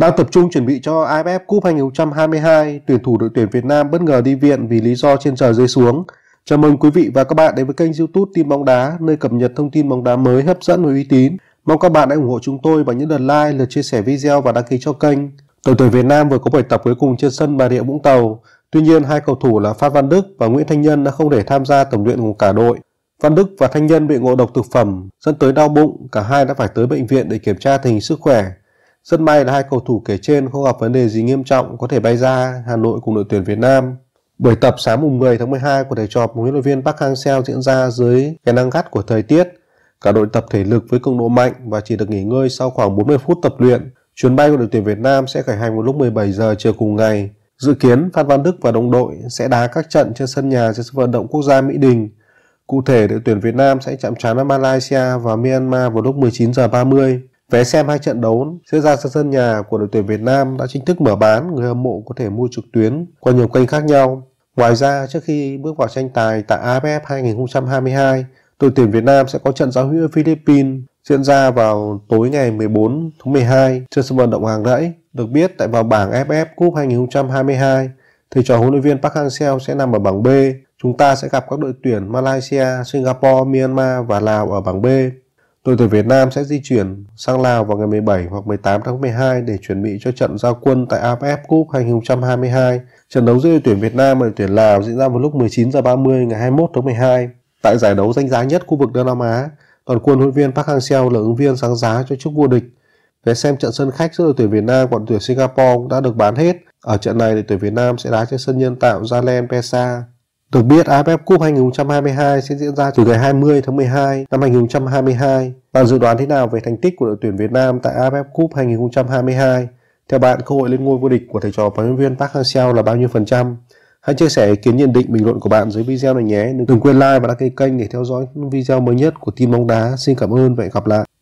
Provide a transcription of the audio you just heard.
Đang tập trung chuẩn bị cho AFF Cup 2022, tuyển thủ đội tuyển Việt Nam bất ngờ đi viện vì lý do trên trời rơi xuống. Chào mừng quý vị và các bạn đến với kênh YouTube Tin bóng đá, nơi cập nhật thông tin bóng đá mới hấp dẫn và uy tín. Mong các bạn hãy ủng hộ chúng tôi bằng những lượt like, lượt chia sẻ video và đăng ký cho kênh. Đội tuyển Việt Nam vừa có buổi tập cuối cùng trên sân Bà Rịa Vũng Tàu. Tuy nhiên, hai cầu thủ là Phan Văn Đức và Nguyễn Thanh Nhân đã không để tham gia tập luyện cùng cả đội. Văn Đức và Thanh Nhân bị ngộ độc thực phẩm, dẫn tới đau bụng, cả hai đã phải tới bệnh viện để kiểm tra tình hình sức khỏe. Rất may là hai cầu thủ kể trên không gặp vấn đề gì nghiêm trọng có thể bay ra Hà Nội cùng đội tuyển Việt Nam. Buổi tập sáng mùng 10 tháng 12 của thầy trò của huấn luyện viên Park Hang-seo diễn ra dưới cái nắng gắt của thời tiết. Cả đội tập thể lực với cường độ mạnh và chỉ được nghỉ ngơi sau khoảng 40 phút tập luyện. Chuyến bay của đội tuyển Việt Nam sẽ khởi hành vào lúc 17 giờ chiều cùng ngày. Dự kiến Phan Văn Đức và đồng đội sẽ đá các trận trên sân nhà trên sân vận động quốc gia Mỹ Đình. Cụ thể, đội tuyển Việt Nam sẽ chạm trán ở Malaysia và Myanmar vào lúc 19 giờ 30. Vé xem hai trận đấu diễn ra trên sân nhà của đội tuyển Việt Nam đã chính thức mở bán, người hâm mộ có thể mua trực tuyến qua nhiều kênh khác nhau. Ngoài ra, trước khi bước vào tranh tài tại AFF 2022, đội tuyển Việt Nam sẽ có trận giao hữu ở Philippines diễn ra vào tối ngày 14 tháng 12 trên sân vận động Hàng Rẫy. Được biết, tại vào bảng AFF Cup 2022, thầy trò huấn luyện viên Park Hang-seo sẽ nằm ở bảng B. Chúng ta sẽ gặp các đội tuyển Malaysia, Singapore, Myanmar và Lào ở bảng B. Đội tuyển Việt Nam sẽ di chuyển sang Lào vào ngày 17 hoặc 18 tháng 12 để chuẩn bị cho trận giao quân tại AFF Cup 2022. Trận đấu giữa đội tuyển Việt Nam và đội tuyển Lào diễn ra vào lúc 19 h 30 ngày 21 tháng 12 tại giải đấu danh giá nhất khu vực Đông Nam Á. Toàn quân huấn viên Park Hang-seo là ứng viên sáng giá cho chức vô địch. Vé xem trận sân khách giữa đội tuyển Việt Nam và đội tuyển Singapore đã được bán hết. Ở trận này, đội tuyển Việt Nam sẽ đá trên sân nhân tạo Jalen Pesa. Được biết AFF Cup 2022 sẽ diễn ra từ ngày 20 tháng 12 năm 2022. Bạn dự đoán thế nào về thành tích của đội tuyển Việt Nam tại AFF Cup 2022? Theo bạn, cơ hội lên ngôi vô địch của thầy trò và huấn viên Park Hang-seo là bao nhiêu phần trăm? Hãy chia sẻ ý kiến nhận định bình luận của bạn dưới video này nhé. Đừng quên like và đăng ký kênh để theo dõi những video mới nhất của team bóng đá. Xin cảm ơn và hẹn gặp lại.